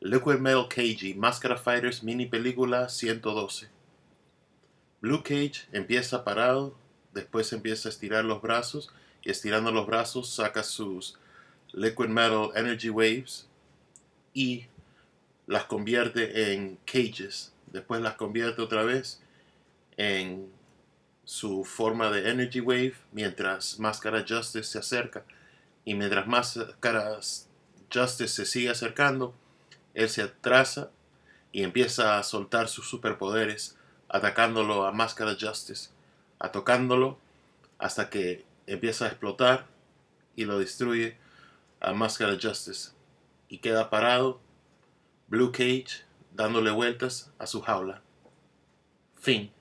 Liquid Metal Cage y Máscara Fighters mini película 112. Blue Cage empieza parado, después empieza a estirar los brazos y estirando los brazos saca sus Liquid Metal Energy Waves y las convierte en cages. Después las convierte otra vez en su forma de Energy Wave mientras Máscara Justice se acerca. Y mientras Máscara Justice se sigue acercando, él se atrasa y empieza a soltar sus superpoderes, atacándolo a Máscara Justice, atacándolo hasta que empieza a explotar y lo destruye a Máscara Justice. Y queda parado Blue Cage dándole vueltas a su jaula. Fin.